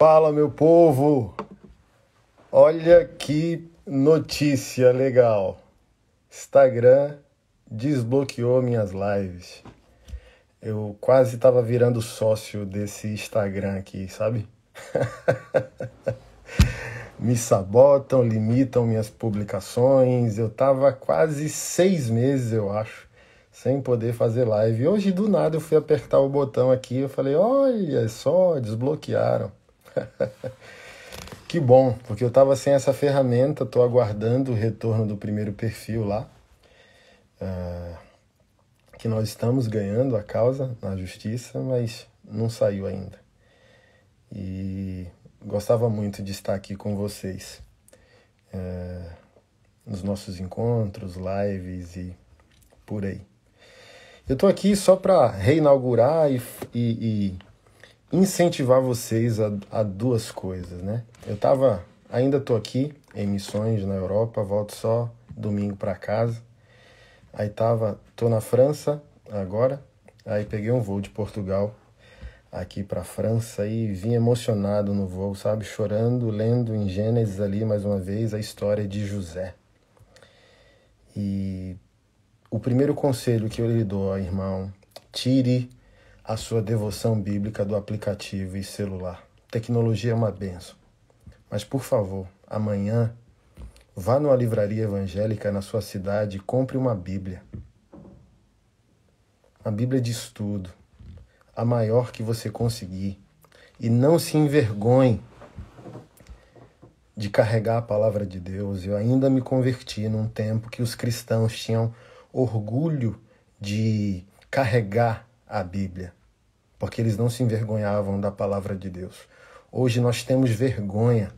Fala, meu povo! Olha que notícia legal! Instagram desbloqueou minhas lives. Eu quase estava virando sócio desse Instagram aqui, sabe? Me sabotam, limitam minhas publicações. Eu tava quase seis meses, eu acho, sem poder fazer live. Hoje, do nada, eu fui apertar o botão aqui. Eu falei: olha só, desbloquearam. que bom, porque eu estava sem essa ferramenta, estou aguardando o retorno do primeiro perfil lá. Uh, que nós estamos ganhando a causa na justiça, mas não saiu ainda. E gostava muito de estar aqui com vocês. Uh, nos nossos encontros, lives e por aí. Eu estou aqui só para reinaugurar e, e, e incentivar vocês a, a duas coisas, né? Eu tava, ainda tô aqui em missões na Europa, volto só domingo para casa. Aí tava, tô na França agora, aí peguei um voo de Portugal aqui para França e vim emocionado no voo, sabe, chorando, lendo em Gênesis ali mais uma vez a história de José. E o primeiro conselho que eu lhe dou, irmão, tire a sua devoção bíblica do aplicativo e celular. Tecnologia é uma benção. Mas, por favor, amanhã, vá numa livraria evangélica na sua cidade e compre uma Bíblia. Uma Bíblia de estudo, a maior que você conseguir. E não se envergonhe de carregar a palavra de Deus. Eu ainda me converti num tempo que os cristãos tinham orgulho de carregar a Bíblia porque eles não se envergonhavam da palavra de Deus. Hoje nós temos vergonha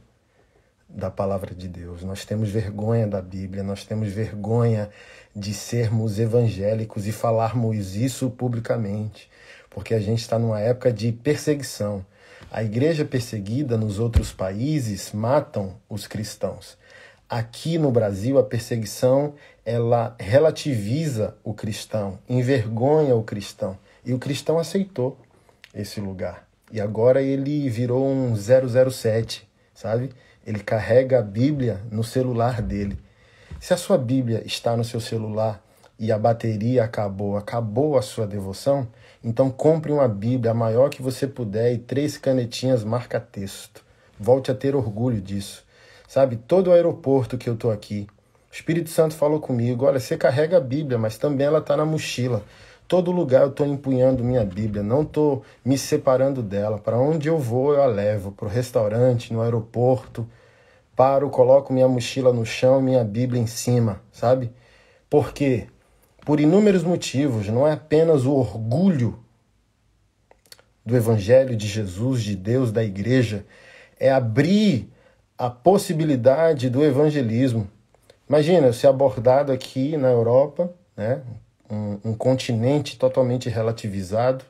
da palavra de Deus, nós temos vergonha da Bíblia, nós temos vergonha de sermos evangélicos e falarmos isso publicamente, porque a gente está numa época de perseguição. A igreja perseguida nos outros países matam os cristãos. Aqui no Brasil, a perseguição ela relativiza o cristão, envergonha o cristão, e o cristão aceitou esse lugar. E agora ele virou um 007, sabe? Ele carrega a Bíblia no celular dele. Se a sua Bíblia está no seu celular e a bateria acabou, acabou a sua devoção, então compre uma Bíblia, a maior que você puder, e três canetinhas marca-texto. Volte a ter orgulho disso. Sabe, todo o aeroporto que eu estou aqui, o Espírito Santo falou comigo: olha, você carrega a Bíblia, mas também ela está na mochila todo lugar eu estou empunhando minha Bíblia, não estou me separando dela. Para onde eu vou, eu a levo para o restaurante, no aeroporto. Paro, coloco minha mochila no chão, minha Bíblia em cima, sabe? Porque, por inúmeros motivos, não é apenas o orgulho do Evangelho de Jesus, de Deus, da igreja, é abrir a possibilidade do evangelismo. Imagina, eu ser abordado aqui na Europa, né? um, um continente totalmente relativizado,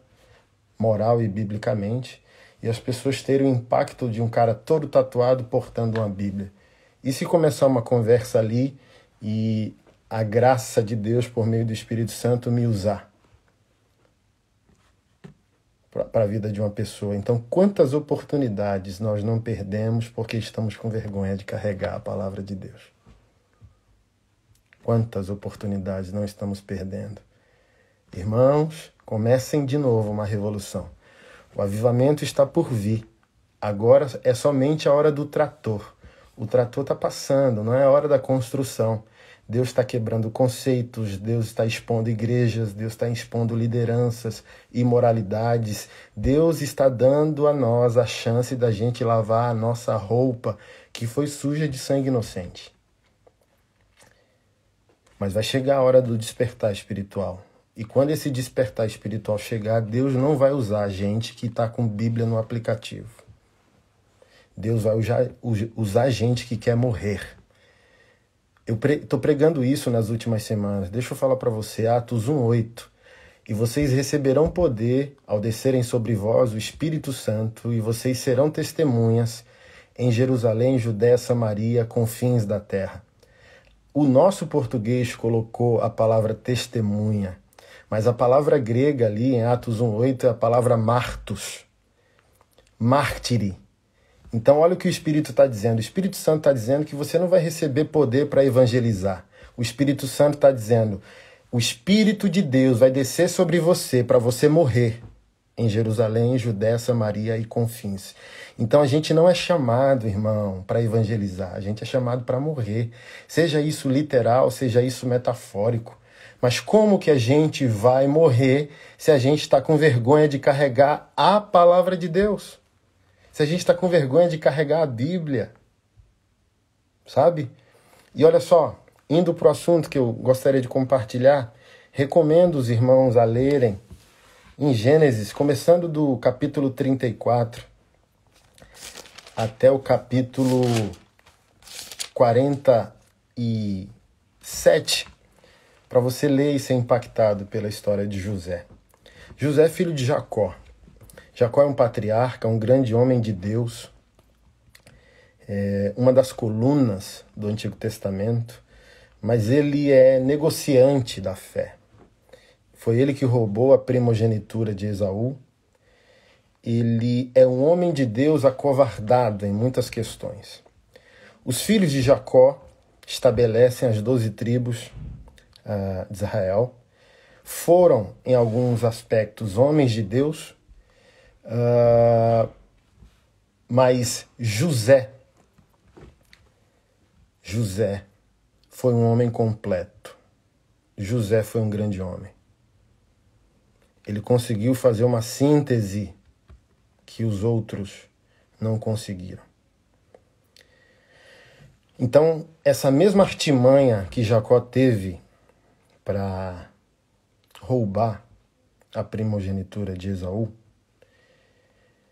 moral e biblicamente, e as pessoas terem o impacto de um cara todo tatuado portando uma Bíblia. E se começar uma conversa ali e a graça de Deus por meio do Espírito Santo me usar para a vida de uma pessoa. Então, quantas oportunidades nós não perdemos porque estamos com vergonha de carregar a palavra de Deus? Quantas oportunidades não estamos perdendo. Irmãos, comecem de novo uma revolução. O avivamento está por vir. Agora é somente a hora do trator. O trator está passando, não é a hora da construção. Deus está quebrando conceitos, Deus está expondo igrejas, Deus está expondo lideranças, imoralidades. Deus está dando a nós a chance da gente lavar a nossa roupa que foi suja de sangue inocente. Mas vai chegar a hora do despertar espiritual. E quando esse despertar espiritual chegar, Deus não vai usar a gente que está com Bíblia no aplicativo. Deus vai usar a gente que quer morrer. Eu estou pregando isso nas últimas semanas. Deixa eu falar para você, Atos 1,8. E vocês receberão poder ao descerem sobre vós o Espírito Santo, e vocês serão testemunhas em Jerusalém, Judéia, Samaria, confins da terra. O nosso português colocou a palavra testemunha, mas a palavra grega ali em Atos 1:8 é a palavra martos, mártire. Então olha o que o Espírito está dizendo. O Espírito Santo está dizendo que você não vai receber poder para evangelizar. O Espírito Santo está dizendo: o Espírito de Deus vai descer sobre você para você morrer em Jerusalém, Judéia, Samaria e confins. Então a gente não é chamado, irmão, para evangelizar, a gente é chamado para morrer. Seja isso literal, seja isso metafórico. Mas como que a gente vai morrer se a gente está com vergonha de carregar a palavra de Deus? Se a gente está com vergonha de carregar a Bíblia? Sabe? E olha só, indo para o assunto que eu gostaria de compartilhar, recomendo os irmãos a lerem em Gênesis, começando do capítulo 34 até o capítulo 47, para você ler e ser impactado pela história de José. José, filho de Jacó. Jacó é um patriarca, um grande homem de Deus, é uma das colunas do Antigo Testamento, mas ele é negociante da fé. Foi ele que roubou a primogenitura de Esaú. Ele é um homem de Deus acovardado em muitas questões. Os filhos de Jacó estabelecem as doze tribos uh, de Israel. Foram, em alguns aspectos, homens de Deus, uh, mas José, José foi um homem completo. José foi um grande homem. Ele conseguiu fazer uma síntese que os outros não conseguiram. Então, essa mesma artimanha que Jacó teve para roubar a primogenitura de Esaú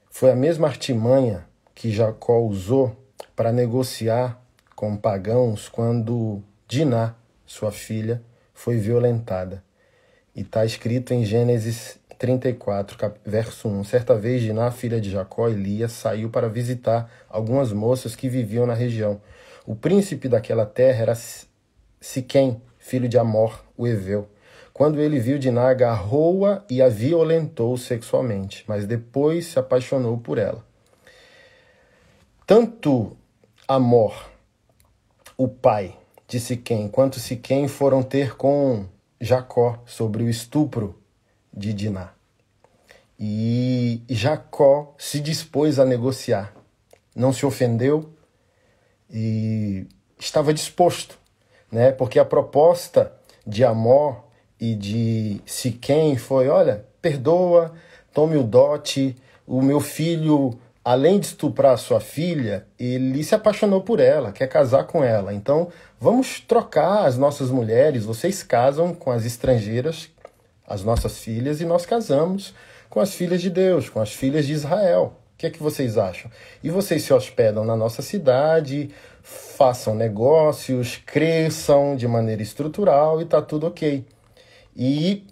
foi a mesma artimanha que Jacó usou para negociar com pagãos quando Diná, sua filha, foi violentada. E está escrito em Gênesis 34, verso 1. Certa vez Diná, filha de Jacó e Lia, saiu para visitar algumas moças que viviam na região. O príncipe daquela terra era Siquém, filho de Amor, o Eveu. Quando ele viu Diná, agarrou-a e a violentou sexualmente, mas depois se apaixonou por ela. Tanto Amor, o pai de Siquém, quanto Siquém foram ter com Jacó sobre o estupro de Diná. E Jacó se dispôs a negociar, não se ofendeu e estava disposto, né? Porque a proposta de Amor e de Siquém foi, olha, perdoa, tome o dote, o meu filho além de estuprar sua filha, ele se apaixonou por ela, quer casar com ela. Então, vamos trocar as nossas mulheres, vocês casam com as estrangeiras, as nossas filhas, e nós casamos com as filhas de Deus, com as filhas de Israel. O que é que vocês acham? E vocês se hospedam na nossa cidade, façam negócios, cresçam de maneira estrutural e tá tudo ok. E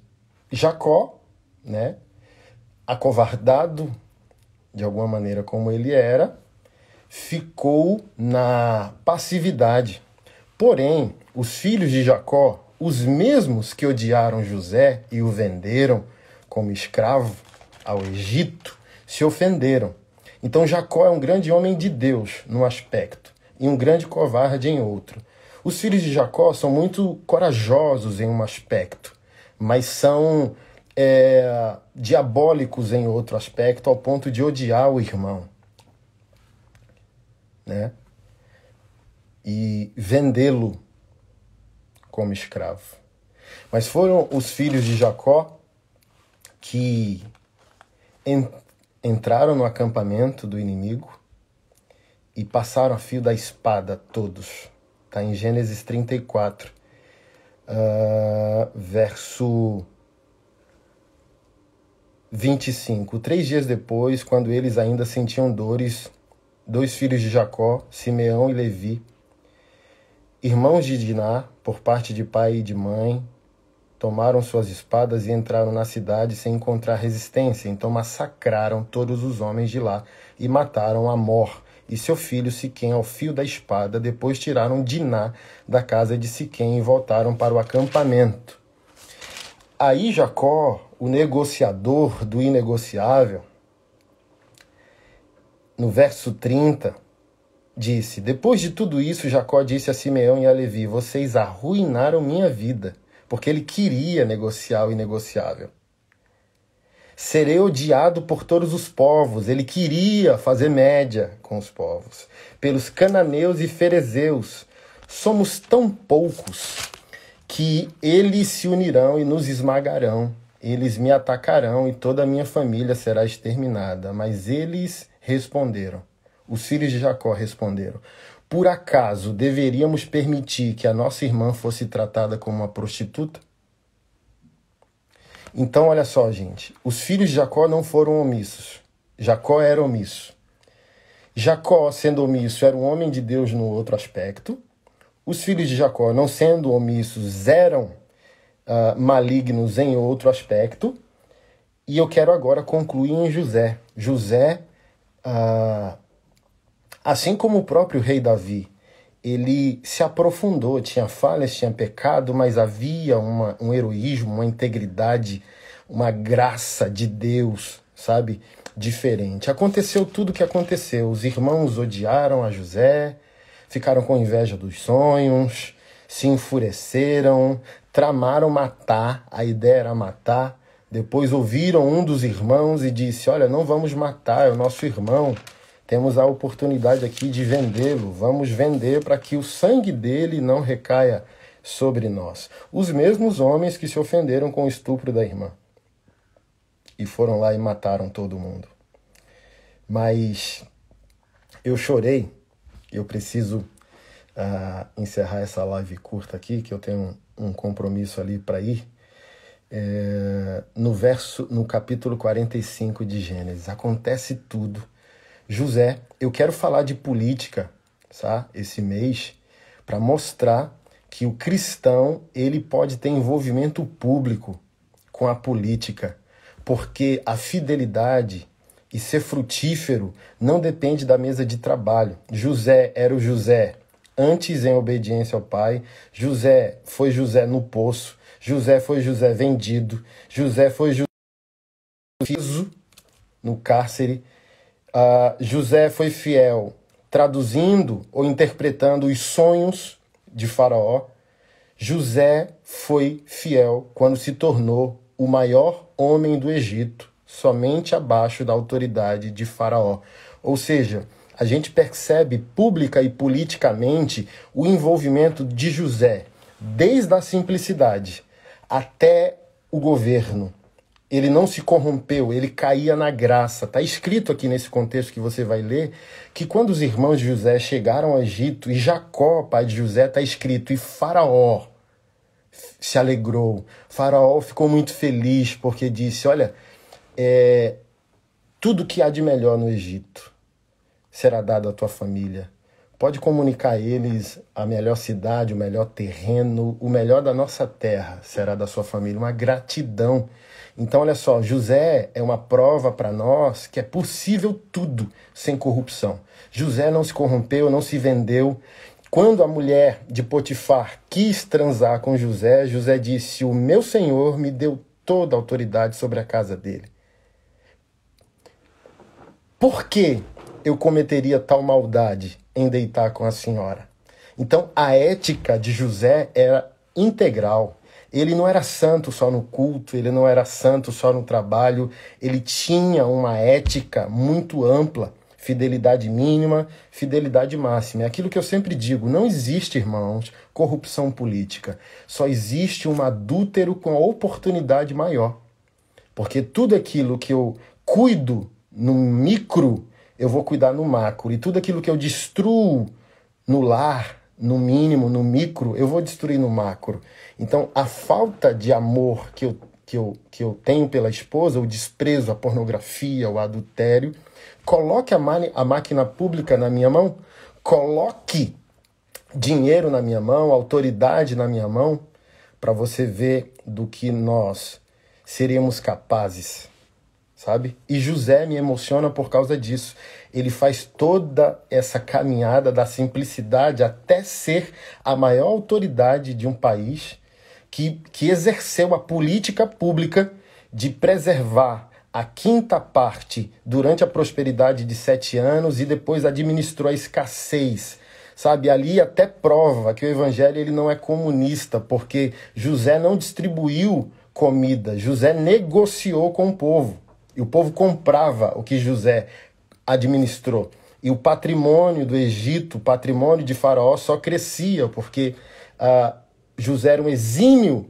Jacó, né, acovardado, de alguma maneira como ele era, ficou na passividade. Porém, os filhos de Jacó, os mesmos que odiaram José e o venderam como escravo ao Egito, se ofenderam. Então Jacó é um grande homem de Deus num aspecto e um grande covarde em outro. Os filhos de Jacó são muito corajosos em um aspecto, mas são é, diabólicos em outro aspecto, ao ponto de odiar o irmão, né? E vendê-lo como escravo. Mas foram os filhos de Jacó que en entraram no acampamento do inimigo e passaram a fio da espada todos. Está em Gênesis 34, uh, ah, verso 25. Três dias depois, quando eles ainda sentiam dores, dois filhos de Jacó, Simeão e Levi, irmãos de Diná, por parte de pai e de mãe, tomaram suas espadas e entraram na cidade sem encontrar resistência. Então massacraram todos os homens de lá e mataram Amor e seu filho Siquém ao fio da espada. Depois tiraram Diná da casa de Siquém e voltaram para o acampamento. Aí Jacó o negociador do inegociável, no verso 30, disse: Depois de tudo isso, Jacó disse a Simeão e a Levi: Vocês arruinaram minha vida, porque ele queria negociar o inegociável. Serei odiado por todos os povos, ele queria fazer média com os povos, pelos cananeus e ferezeus. Somos tão poucos que eles se unirão e nos esmagarão eles me atacarão e toda a minha família será exterminada. Mas eles responderam. Os filhos de Jacó responderam: Por acaso deveríamos permitir que a nossa irmã fosse tratada como uma prostituta? Então, olha só, gente. Os filhos de Jacó não foram omissos. Jacó era omisso. Jacó, sendo omisso, era um homem de Deus no outro aspecto. Os filhos de Jacó, não sendo omissos, eram uh, malignos em outro aspecto. E eu quero agora concluir em José. José, uh, assim como o próprio rei Davi, ele se aprofundou, tinha falhas, tinha pecado, mas havia uma, um heroísmo, uma integridade, uma graça de Deus, sabe? Diferente. Aconteceu tudo o que aconteceu. Os irmãos odiaram a José, ficaram com inveja dos sonhos, se enfureceram, tramaram matar, a ideia era matar. Depois ouviram um dos irmãos e disse: Olha, não vamos matar, é o nosso irmão. Temos a oportunidade aqui de vendê-lo. Vamos vender para que o sangue dele não recaia sobre nós. Os mesmos homens que se ofenderam com o estupro da irmã. E foram lá e mataram todo mundo. Mas eu chorei, eu preciso a encerrar essa live curta aqui, que eu tenho um, um compromisso ali para ir, é, no verso, no capítulo 45 de Gênesis. Acontece tudo. José, eu quero falar de política, sabe tá? Esse mês, para mostrar que o cristão ele pode ter envolvimento público com a política, porque a fidelidade e ser frutífero não depende da mesa de trabalho. José era o José antes em obediência ao Pai. José foi José no poço, José foi José vendido, José foi José no cárcere. Uh, José foi fiel, traduzindo ou interpretando os sonhos de Faraó. José foi fiel quando se tornou o maior homem do Egito, somente abaixo da autoridade de Faraó. Ou seja, a gente percebe pública e politicamente o envolvimento de José, desde a simplicidade até o governo. Ele não se corrompeu, ele caía na graça. Está escrito aqui nesse contexto que você vai ler que quando os irmãos de José chegaram ao Egito, e Jacó, pai de José, está escrito, e Faraó se alegrou. Faraó ficou muito feliz porque disse: Olha, é, tudo que há de melhor no Egito será dado à tua família. Pode comunicar a eles a melhor cidade, o melhor terreno, o melhor da nossa terra será da sua família. Uma gratidão. Então, olha só, José é uma prova para nós que é possível tudo sem corrupção. José não se corrompeu, não se vendeu. Quando a mulher de Potifar quis transar com José, José disse: O meu senhor me deu toda a autoridade sobre a casa dele. Por quê? eu cometeria tal maldade em deitar com a senhora. Então a ética de José era integral. Ele não era santo só no culto, ele não era santo só no trabalho, ele tinha uma ética muito ampla, fidelidade mínima, fidelidade máxima. É aquilo que eu sempre digo: não existe, irmãos, corrupção política. Só existe um adúltero com a oportunidade maior. Porque tudo aquilo que eu cuido no micro, eu vou cuidar no macro. E tudo aquilo que eu destruo no lar, no mínimo, no micro, eu vou destruir no macro. Então, a falta de amor que eu, que eu, que eu tenho pela esposa, o desprezo, a pornografia, o adultério, coloque a, a máquina pública na minha mão, coloque dinheiro na minha mão, autoridade na minha mão, para você ver do que nós seremos capazes sabe? E José me emociona por causa disso. Ele faz toda essa caminhada da simplicidade até ser a maior autoridade de um país que, que exerceu a política pública de preservar a quinta parte durante a prosperidade de sete anos e depois administrou a escassez. Sabe, ali até prova que o evangelho ele não é comunista, porque José não distribuiu comida, José negociou com o povo. E o povo comprava o que José administrou. E o patrimônio do Egito, o patrimônio de Faraó, só crescia, porque ah, José era um exímio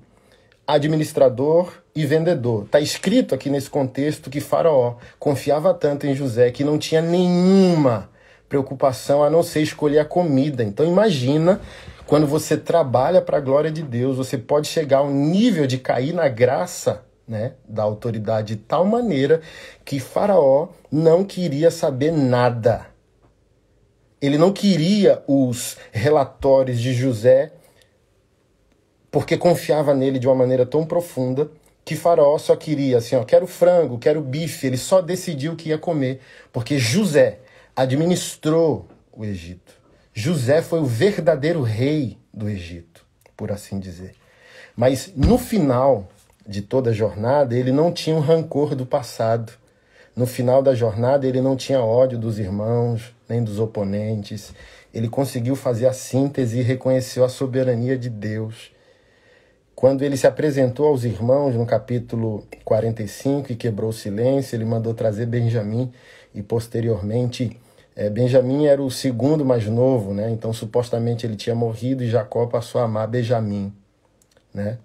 administrador e vendedor. Está escrito aqui nesse contexto que Faraó confiava tanto em José que não tinha nenhuma preocupação a não ser escolher a comida. Então imagina quando você trabalha para a glória de Deus, você pode chegar ao nível de cair na graça né, da autoridade de tal maneira que Faraó não queria saber nada. Ele não queria os relatórios de José, porque confiava nele de uma maneira tão profunda que Faraó só queria assim, ó, quero frango, quero bife. Ele só decidiu o que ia comer, porque José administrou o Egito. José foi o verdadeiro rei do Egito, por assim dizer. Mas no final, de toda a jornada, ele não tinha um rancor do passado. No final da jornada, ele não tinha ódio dos irmãos, nem dos oponentes. Ele conseguiu fazer a síntese e reconheceu a soberania de Deus. Quando ele se apresentou aos irmãos no capítulo 45 e quebrou o silêncio, ele mandou trazer Benjamim e posteriormente é, Benjamim era o segundo mais novo, né? Então supostamente ele tinha morrido e Jacó passou a amar Benjamim, né?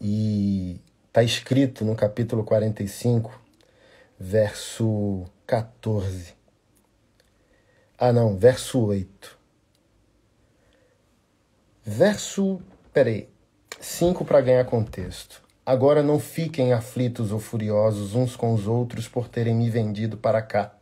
E está escrito no capítulo 45, verso 14. Ah, não, verso 8. Verso, peraí, 5 para ganhar contexto. Agora não fiquem aflitos ou furiosos uns com os outros por terem me vendido para cá.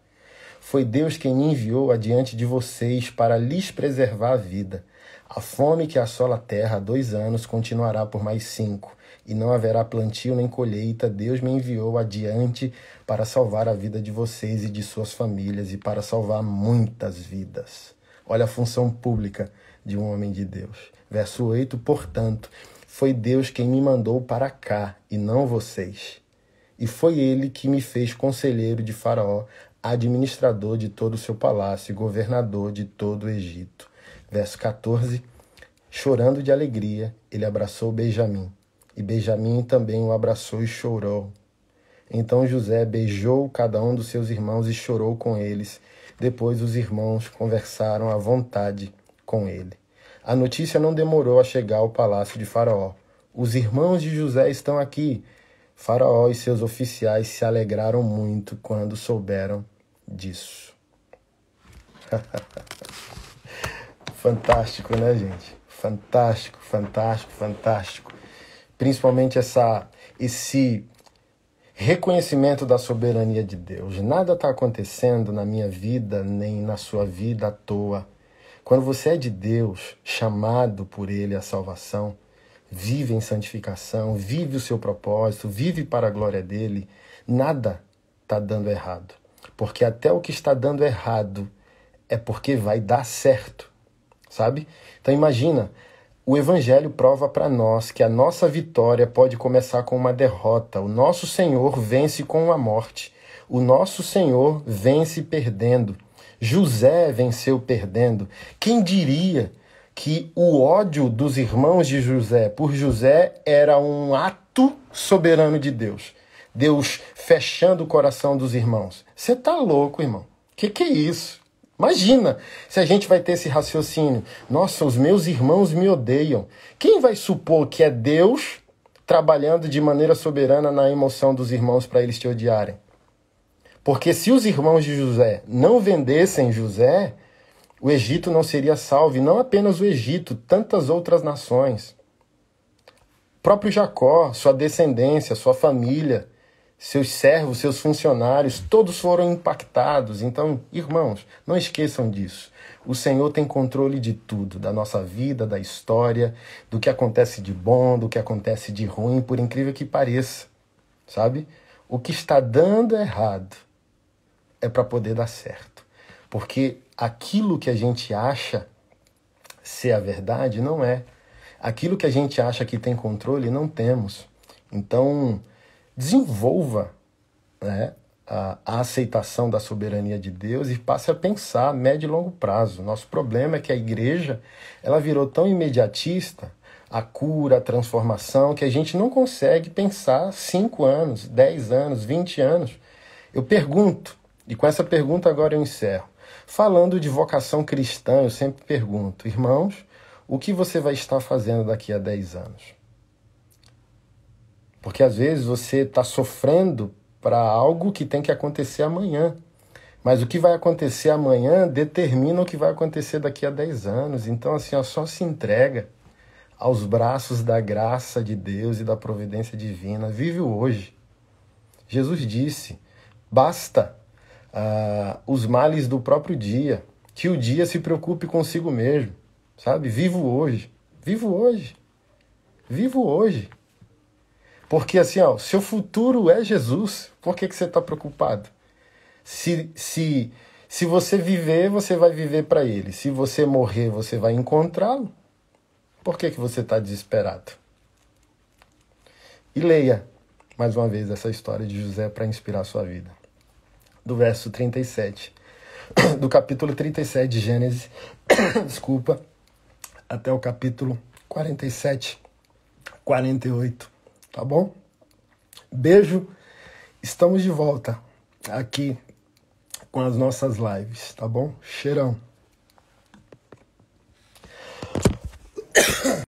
Foi Deus quem me enviou adiante de vocês para lhes preservar a vida. A fome que assola a terra há dois anos continuará por mais cinco e não haverá plantio nem colheita. Deus me enviou adiante para salvar a vida de vocês e de suas famílias e para salvar muitas vidas. Olha a função pública de um homem de Deus. Verso 8: Portanto, foi Deus quem me mandou para cá e não vocês. E foi ele que me fez conselheiro de Faraó, administrador de todo o seu palácio, governador de todo o Egito. Verso 14: Chorando de alegria, ele abraçou Benjamim e Benjamim também o abraçou e chorou. Então José beijou cada um dos seus irmãos e chorou com eles. Depois os irmãos conversaram à vontade com ele. A notícia não demorou a chegar ao palácio de Faraó. Os irmãos de José estão aqui. Faraó e seus oficiais se alegraram muito quando souberam disso. fantástico, né, gente? Fantástico, fantástico, fantástico principalmente essa, esse reconhecimento da soberania de Deus. Nada está acontecendo na minha vida nem na sua vida à toa. Quando você é de Deus, chamado por Ele à salvação, vive em santificação, vive o seu propósito, vive para a glória dele, nada está dando errado. Porque até o que está dando errado é porque vai dar certo, sabe? Então imagina, o Evangelho prova para nós que a nossa vitória pode começar com uma derrota. O nosso Senhor vence com a morte. O nosso Senhor vence perdendo. José venceu perdendo. Quem diria que o ódio dos irmãos de José por José era um ato soberano de Deus? Deus fechando o coração dos irmãos. Você está louco, irmão? Que que é isso? Imagina se a gente vai ter esse raciocínio. Nossa, os meus irmãos me odeiam. Quem vai supor que é Deus trabalhando de maneira soberana na emoção dos irmãos para eles te odiarem? Porque se os irmãos de José não vendessem José, o Egito não seria salvo, e não apenas o Egito, tantas outras nações. O próprio Jacó, sua descendência, sua família, seus servos, seus funcionários, todos foram impactados. Então, irmãos, não esqueçam disso. O Senhor tem controle de tudo, da nossa vida, da história, do que acontece de bom, do que acontece de ruim, por incrível que pareça. Sabe? O que está dando errado é para poder dar certo. Porque aquilo que a gente acha ser a verdade não é. Aquilo que a gente acha que tem controle, não temos. Então, desenvolva né, a, a, aceitação da soberania de Deus e passe a pensar a médio e longo prazo. Nosso problema é que a igreja ela virou tão imediatista a cura, a transformação, que a gente não consegue pensar 5 anos, 10 anos, 20 anos. Eu pergunto, e com essa pergunta agora eu encerro. Falando de vocação cristã, eu sempre pergunto, irmãos, o que você vai estar fazendo daqui a 10 anos? Porque às vezes você está sofrendo para algo que tem que acontecer amanhã. Mas o que vai acontecer amanhã determina o que vai acontecer daqui a 10 anos. Então, assim, ó, só se entrega aos braços da graça de Deus e da providência divina. Vive o hoje. Jesus disse: basta uh, os males do próprio dia, que o dia se preocupe consigo mesmo, sabe? Vivo hoje. Vivo hoje. Vivo hoje. Porque assim, ó, seu futuro é Jesus, por que, que você está preocupado? Se, se, se você viver, você vai viver para ele. Se você morrer, você vai encontrá-lo. Por que, que você está desesperado? E leia mais uma vez essa história de José para inspirar sua vida. Do verso 37, do capítulo 37 de Gênesis, desculpa, até o capítulo 47, 48 tá bom? Beijo. Estamos de volta aqui com as nossas lives, tá bom? Cheirão.